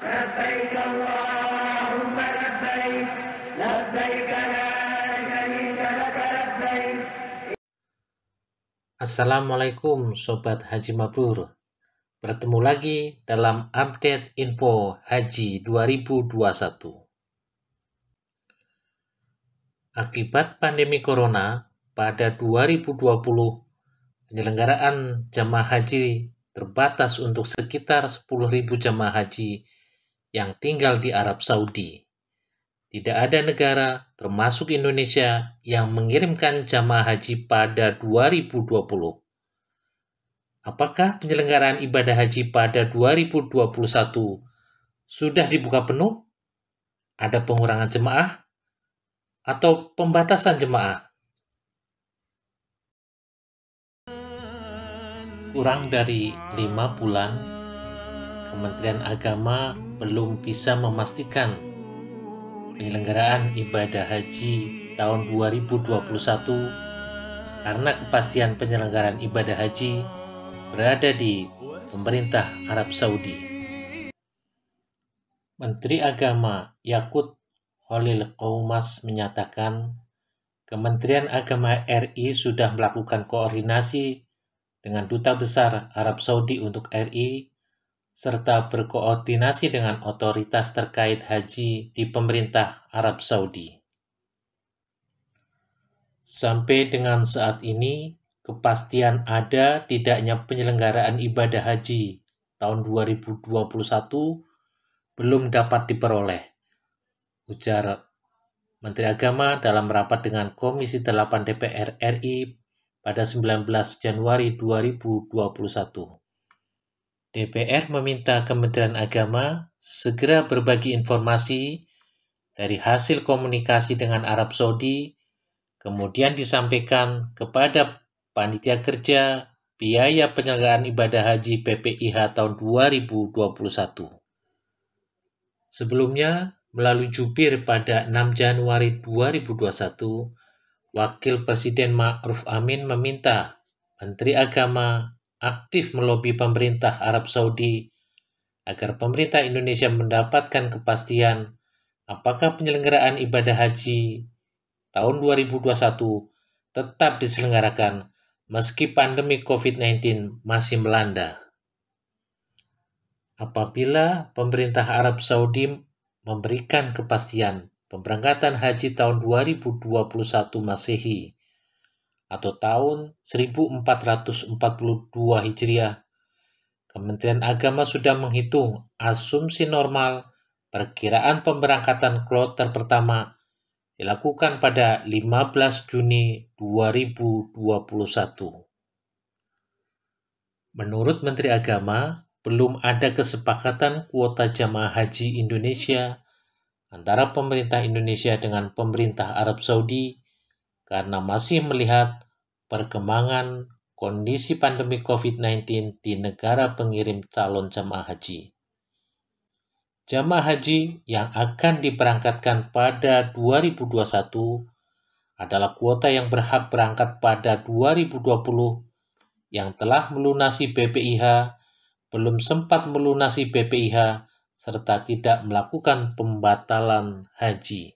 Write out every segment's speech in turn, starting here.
لبيك اللهم لبيك لبيك لا شريك لك لبيك Assalamualaikum Sobat Haji Mabrur Bertemu lagi dalam update info Haji 2021 Akibat pandemi corona pada 2020 penyelenggaraan jamaah haji terbatas untuk sekitar 10.000 jamaah haji yang tinggal di Arab Saudi. Tidak ada negara, termasuk Indonesia, yang mengirimkan jamaah haji pada 2020. Apakah penyelenggaraan ibadah haji pada 2021 sudah dibuka penuh? Ada pengurangan jemaah atau pembatasan jemaah? kurang dari lima bulan Kementerian Agama belum bisa memastikan penyelenggaraan ibadah haji tahun 2021 karena kepastian penyelenggaraan ibadah haji berada di pemerintah Arab Saudi. Menteri Agama Yakut Holil Qoumas menyatakan Kementerian Agama RI sudah melakukan koordinasi dengan Duta Besar Arab Saudi untuk RI serta berkoordinasi dengan otoritas terkait haji di pemerintah Arab Saudi. Sampai dengan saat ini, kepastian ada tidaknya penyelenggaraan ibadah haji tahun 2021 belum dapat diperoleh, ujar Menteri Agama dalam rapat dengan Komisi 8 DPR RI pada 19 Januari 2021. DPR meminta Kementerian Agama segera berbagi informasi dari hasil komunikasi dengan Arab Saudi, kemudian disampaikan kepada panitia kerja biaya penyelenggaraan ibadah haji PPIH tahun 2021. Sebelumnya, melalui jubir pada 6 Januari 2021, Wakil Presiden Ma'ruf Amin meminta Menteri Agama aktif melobi pemerintah Arab Saudi agar pemerintah Indonesia mendapatkan kepastian apakah penyelenggaraan ibadah haji tahun 2021 tetap diselenggarakan meski pandemi COVID-19 masih melanda. Apabila pemerintah Arab Saudi memberikan kepastian pemberangkatan haji tahun 2021 Masehi atau tahun 1442 Hijriah. Kementerian Agama sudah menghitung asumsi normal perkiraan pemberangkatan kloter pertama dilakukan pada 15 Juni 2021. Menurut Menteri Agama, belum ada kesepakatan kuota jamaah haji Indonesia antara pemerintah Indonesia dengan pemerintah Arab Saudi karena masih melihat perkembangan kondisi pandemi COVID-19 di negara pengirim calon jemaah haji. Jemaah haji yang akan diberangkatkan pada 2021 adalah kuota yang berhak berangkat pada 2020 yang telah melunasi BPIH, belum sempat melunasi BPIH, serta tidak melakukan pembatalan haji.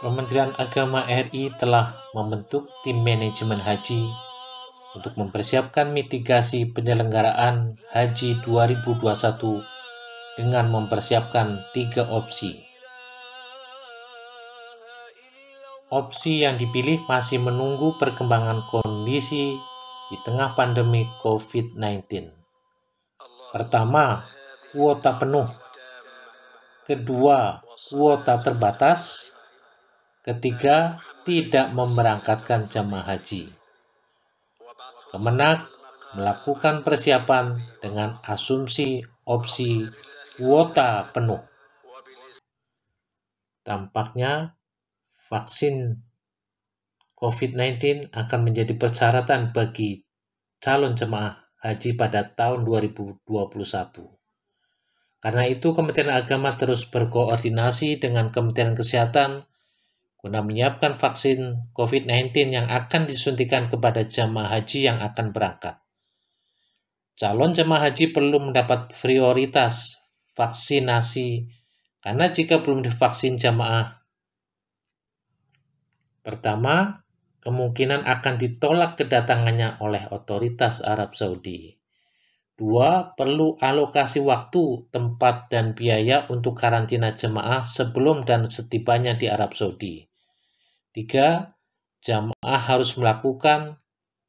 Kementerian Agama RI telah membentuk tim manajemen haji untuk mempersiapkan mitigasi penyelenggaraan haji 2021 dengan mempersiapkan tiga opsi. Opsi yang dipilih masih menunggu perkembangan kondisi di tengah pandemi COVID-19. Pertama, kuota penuh. Kedua, kuota terbatas. Ketiga, tidak memberangkatkan jemaah haji. Kemenak melakukan persiapan dengan asumsi opsi kuota penuh. Tampaknya vaksin COVID-19 akan menjadi persyaratan bagi calon jemaah haji pada tahun 2021. Karena itu, Kementerian Agama terus berkoordinasi dengan Kementerian Kesehatan guna menyiapkan vaksin COVID-19 yang akan disuntikan kepada jemaah haji yang akan berangkat. Calon jemaah haji perlu mendapat prioritas vaksinasi karena jika belum divaksin jemaah, pertama, kemungkinan akan ditolak kedatangannya oleh otoritas Arab Saudi. Dua, perlu alokasi waktu, tempat, dan biaya untuk karantina jemaah sebelum dan setibanya di Arab Saudi. 3. Jamaah harus melakukan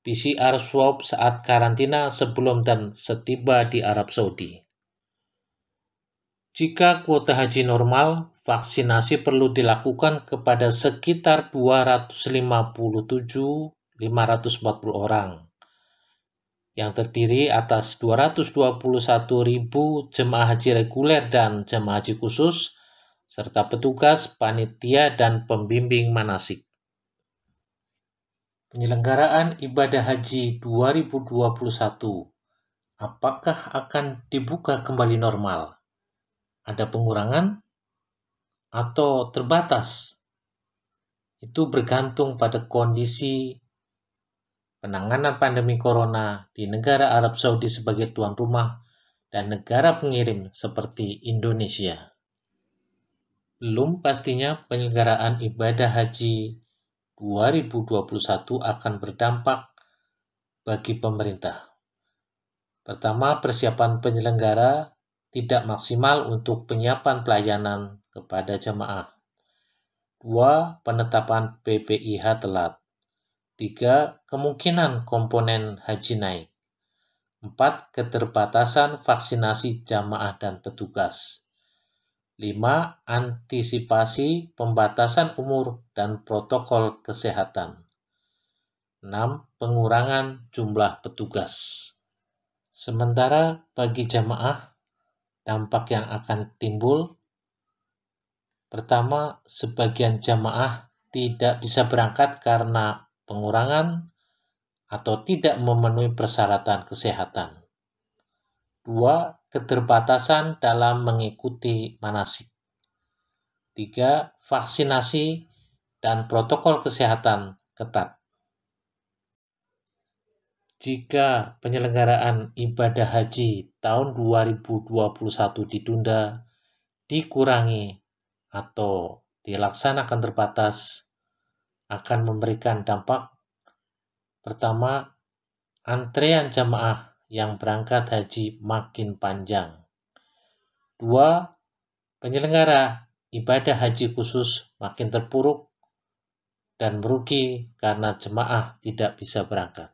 PCR swab saat karantina sebelum dan setiba di Arab Saudi. Jika kuota haji normal, vaksinasi perlu dilakukan kepada sekitar 257.540 orang yang terdiri atas 221.000 jemaah haji reguler dan jemaah haji khusus serta petugas, panitia, dan pembimbing manasik. Penyelenggaraan ibadah haji 2021 apakah akan dibuka kembali normal? Ada pengurangan atau terbatas? Itu bergantung pada kondisi penanganan pandemi corona di negara Arab Saudi sebagai tuan rumah dan negara pengirim seperti Indonesia belum pastinya penyelenggaraan ibadah haji 2021 akan berdampak bagi pemerintah. Pertama, persiapan penyelenggara tidak maksimal untuk penyiapan pelayanan kepada jemaah. Dua, penetapan PPIH telat. Tiga, kemungkinan komponen haji naik. Empat, keterbatasan vaksinasi jamaah dan petugas. 5. Antisipasi pembatasan umur dan protokol kesehatan. 6. Pengurangan jumlah petugas. Sementara bagi jamaah, dampak yang akan timbul pertama, sebagian jamaah tidak bisa berangkat karena pengurangan atau tidak memenuhi persyaratan kesehatan. Dua, keterbatasan dalam mengikuti manasik. Tiga, Vaksinasi dan protokol kesehatan ketat. Jika penyelenggaraan ibadah haji tahun 2021 ditunda, dikurangi, atau dilaksanakan terbatas, akan memberikan dampak pertama antrean jamaah yang berangkat haji makin panjang. Dua, Penyelenggara ibadah haji khusus makin terpuruk dan merugi karena jemaah tidak bisa berangkat.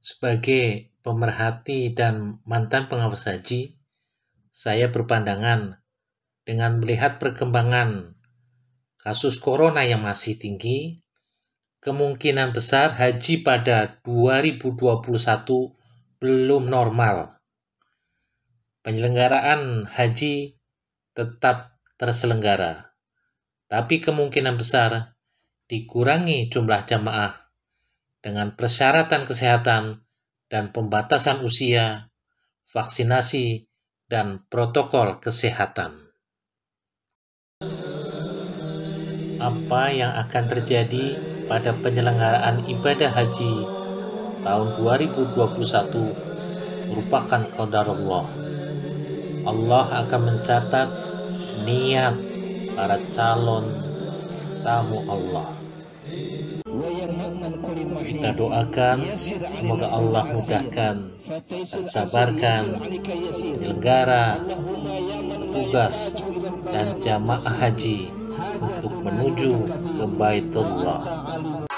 Sebagai pemerhati dan mantan pengawas haji, saya berpandangan dengan melihat perkembangan kasus corona yang masih tinggi kemungkinan besar haji pada 2021 belum normal. Penyelenggaraan haji tetap terselenggara, tapi kemungkinan besar dikurangi jumlah jamaah dengan persyaratan kesehatan dan pembatasan usia, vaksinasi, dan protokol kesehatan. Apa yang akan terjadi pada penyelenggaraan ibadah haji tahun 2021 merupakan kodar Allah. Allah akan mencatat niat para calon tamu Allah. Kita doakan semoga Allah mudahkan dan sabarkan penyelenggara, tugas dan jamaah haji untuk menuju ke Baitullah.